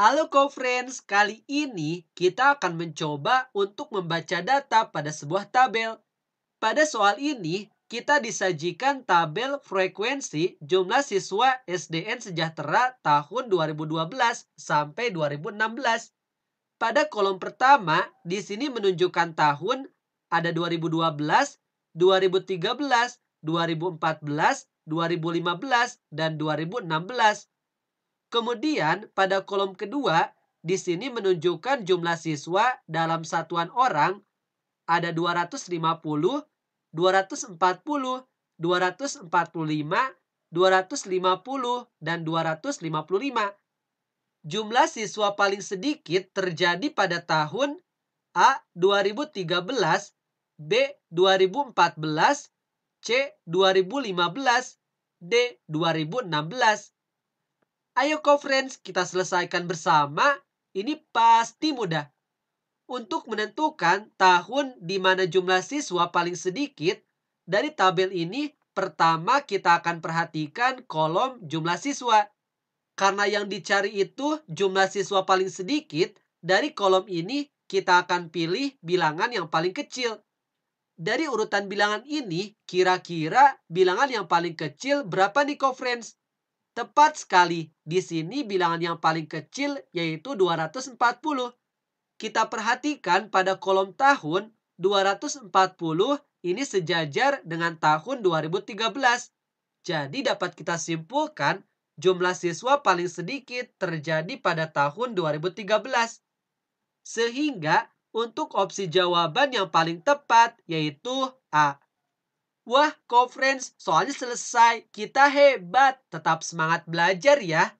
Halo co-friends, kali ini kita akan mencoba untuk membaca data pada sebuah tabel. Pada soal ini, kita disajikan tabel frekuensi jumlah siswa SDN Sejahtera tahun 2012 sampai 2016. Pada kolom pertama, di sini menunjukkan tahun ada 2012, 2013, 2014, 2015, dan 2016. Kemudian pada kolom kedua, di sini menunjukkan jumlah siswa dalam satuan orang ada 250, 240, 245, 250, dan 255. Jumlah siswa paling sedikit terjadi pada tahun A 2013, B 2014, C 2015, D 2016. Ayo kau friends, kita selesaikan bersama. Ini pasti mudah. Untuk menentukan tahun di mana jumlah siswa paling sedikit, dari tabel ini pertama kita akan perhatikan kolom jumlah siswa. Karena yang dicari itu jumlah siswa paling sedikit, dari kolom ini kita akan pilih bilangan yang paling kecil dari urutan bilangan ini, kira-kira bilangan yang paling kecil berapa nih, co-friends? Tepat sekali, di sini bilangan yang paling kecil yaitu 240. Kita perhatikan pada kolom tahun, 240 ini sejajar dengan tahun 2013. Jadi dapat kita simpulkan jumlah siswa paling sedikit terjadi pada tahun 2013. Sehingga untuk opsi jawaban yang paling tepat yaitu A. Wah, conference soalnya selesai. Kita hebat. Tetap semangat belajar ya.